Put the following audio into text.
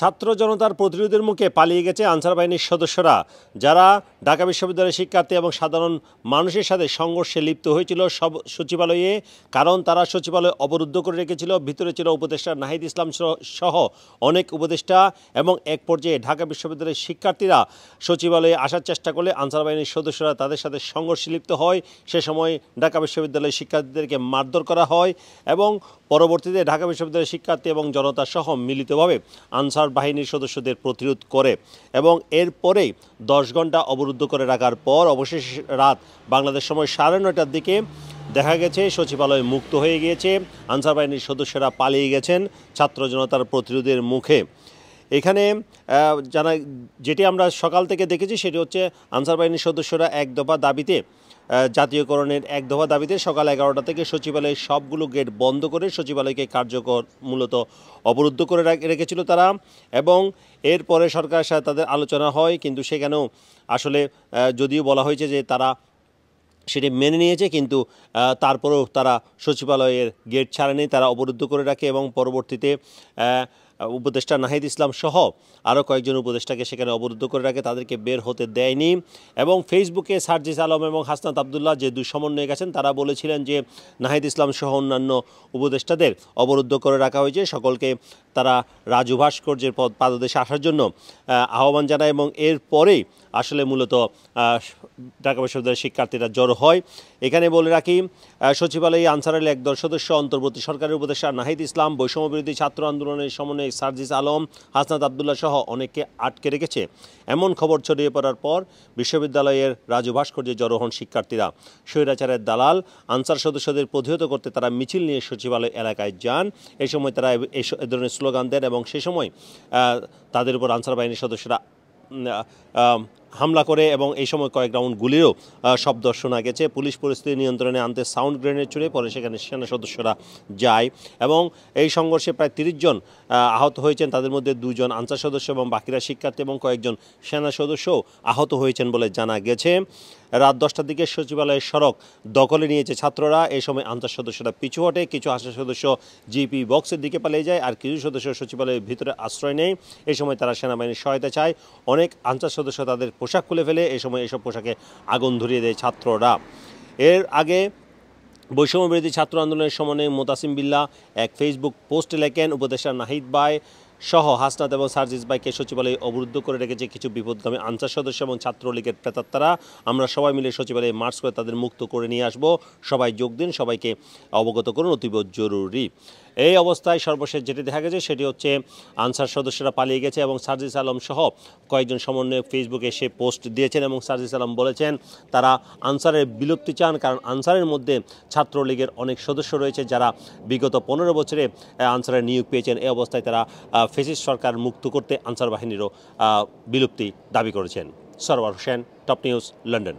ছাত্র জনতার প্রতিরোধের মুখে পালিয়ে গেছে আনসার বাহিনীর সদস্যরা যারা ঢাকা বিশ্ববিদ্যালয়ের শিক্ষার্থী এবং সাধারণ মানুষের সাথে সংঘর্ষে লিপ্ত হয়েছিল সব সচিবালয়ে কারণ তারা সচিবালয় অবরুদ্ধ করে রেখেছিল ভিতরে ছিল উপদেষ্টা নাহিদ ইসলাম সহ অনেক উপদেষ্টা এবং এক পর্যায়ে ঢাকা বিশ্ববিদ্যালয়ের শিক্ষার্থীরা সচিবালয়ে আসার চেষ্টা করলে আনসার বাহিনীর সদস্যরা তাদের সাথে সংঘর্ষে লিপ্ত হয় সে সময় ঢাকা বিশ্ববিদ্যালয়ের শিক্ষার্থীদেরকে মারধর করা হয় এবং পরবর্তীতে ঢাকা বিশ্ববিদ্যালয়ের শিক্ষার্থী এবং জনতা সহ মিলিতভাবে আনসার সেনার বাহিনীর সদস্যদের প্রতিরোধ করে এবং এরপরেই দশ ঘন্টা অবরুদ্ধ করে রাখার পর অবশেষ রাত বাংলাদেশ সময় সাড়ে নয়টার দিকে দেখা গেছে সচিবালয় মুক্ত হয়ে গিয়েছে আনসার বাহিনীর সদস্যরা পালিয়ে গেছেন ছাত্র জনতার প্রতিরোধের মুখে এখানে জানা যেটি আমরা সকাল থেকে দেখেছি সেটি হচ্ছে আনসার বাহিনীর সদস্যরা এক দফা দাবিতে জাতীয়করণের এক দফা দাবিতে সকাল এগারোটা থেকে সচিবালয়ের সবগুলো গেট বন্ধ করে সচিবালয়কে কার্যকর মূলত অবরুদ্ধ করে রেখেছিল তারা এবং এরপরে সরকারের সাথে তাদের আলোচনা হয় কিন্তু সেখানেও আসলে যদিও বলা হয়েছে যে তারা সেটি মেনে নিয়েছে কিন্তু তারপরেও তারা সচিবালয়ের গেট ছাড়েনি তারা অবরুদ্ধ করে রাখে এবং পরবর্তীতে উপদেষ্টা নাহিদ ইসলাম সহ আরও কয়েকজন উপদেষ্টাকে সেখানে অবরুদ্ধ করে রাখে তাদেরকে বের হতে দেয়নি এবং ফেসবুকে সার্জিস আলম এবং হাসনাত আবদুল্লাহ যে দুঃসমন্বয়ে গেছেন তারা বলেছিলেন যে নাহিদ ইসলাম সহ অন্যান্য উপদেষ্টাদের অবরুদ্ধ করে রাখা হয়েছে সকলকে তারা রাজু ভাস্কর্যের পদ পাদদেশে আসার জন্য আহ্বান জানায় এবং পরেই আসলে মূলত ঢাকা বিশ্ববিদ্যালয়ের শিক্ষার্থীরা জড়ো হয় এখানে বলে রাখি সচিবালয়ে আনসারের একদল সদস্য অন্তর্বর্তী সরকারের উপদেষ্টা নাহিদ ইসলাম বৈষম্যবিরোধী ছাত্র আন্দোলনের সমন্বয়ে সার্জিস আলম হাসনাত আবদুল্লাহ সহ অনেককে আটকে রেখেছে এমন খবর ছড়িয়ে পড়ার পর বিশ্ববিদ্যালয়ের রাজু ভাস্কর্যে জড়ো হন শিক্ষার্থীরা স্বৈরাচারের দালাল আনসার সদস্যদের প্রতিহত করতে তারা মিছিল নিয়ে সচিবালয় এলাকায় যান এ সময় তারা এ ধরনের স্লোগান দেন এবং সে সময় তাদের উপর আনসার বাহিনীর সদস্যরা হামলা করে এবং এই সময় কয়েক রাউন্ড গুলিরও শব্দ শোনা গেছে পুলিশ পরিস্থিতি নিয়ন্ত্রণে আনতে সাউন্ড গ্রেনেড ছুড়ে পরে সেখানে সেনা সদস্যরা যায় এবং এই সংঘর্ষে প্রায় তিরিশ জন আহত হয়েছেন তাদের মধ্যে দুজন আনসার সদস্য এবং বাকিরা শিক্ষার্থী এবং কয়েকজন সেনা সদস্য আহত হয়েছেন বলে জানা গেছে রাত দশটার দিকে সচিবালয়ের সড়ক দখলে নিয়েছে ছাত্ররা এই সময় আনসার সদস্যরা পিছু হটে কিছু আনসার সদস্য জিপি বক্সের দিকে পালিয়ে যায় আর কিছু সদস্য সচিবালয়ের ভিতরে আশ্রয় নেয় এই সময় তারা সেনাবাহিনীর সহায়তা চায় অনেক আনসার সদস্য তাদের পোশাক খুলে ফেলে এ সময় এসব পোশাকে আগুন ধরিয়ে দেয় ছাত্ররা এর আগে বৈষম্য বিরোধী ছাত্র আন্দোলনের সমন্বয়ে মোতাসিম বিল্লা এক ফেসবুক পোস্টে লেখেন উপদেষ্টা নাহিদ বাই সহ হাসনাত এবং সার্জিস বাইকে সচিবালয়ে অবরুদ্ধ করে রেখেছে কিছু বিপদগামী আনসার সদস্য এবং ছাত্রলীগের প্রেতাত্তারা আমরা সবাই মিলে সচিবালয়ে মার্চ করে তাদের মুক্ত করে নিয়ে আসব সবাই যোগ দিন সবাইকে অবগত করুন অতীব জরুরি এই অবস্থায় সর্বশেষ যেটি দেখা গেছে সেটি হচ্ছে আনসার সদস্যরা পালিয়ে গেছে এবং সার্জিস আলম সহ কয়েকজন সমন্বয়ক ফেসবুকে সে পোস্ট দিয়েছেন এবং সার্জিস আলম বলেছেন তারা আনসারের বিলুপ্তি চান কারণ আনসারের মধ্যে ছাত্রলীগের অনেক সদস্য রয়েছে যারা বিগত পনেরো বছরে আনসারের নিয়োগ পেয়েছেন এই অবস্থায় তারা ফেসিস সরকার মুক্ত করতে আনসার বাহিনীরও বিলুপ্তি দাবি করেছেন Sarwar Hossain top news London